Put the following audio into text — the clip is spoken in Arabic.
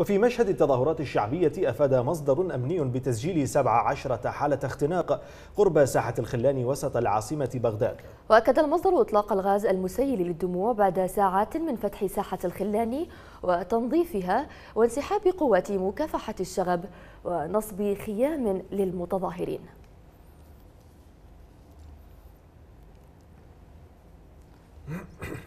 وفي مشهد التظاهرات الشعبية أفاد مصدر أمني بتسجيل 17 حالة اختناق قرب ساحة الخلان وسط العاصمة بغداد وأكد المصدر إطلاق الغاز المسيل للدموع بعد ساعات من فتح ساحة الخلان وتنظيفها وانسحاب قوات مكافحة الشغب ونصب خيام للمتظاهرين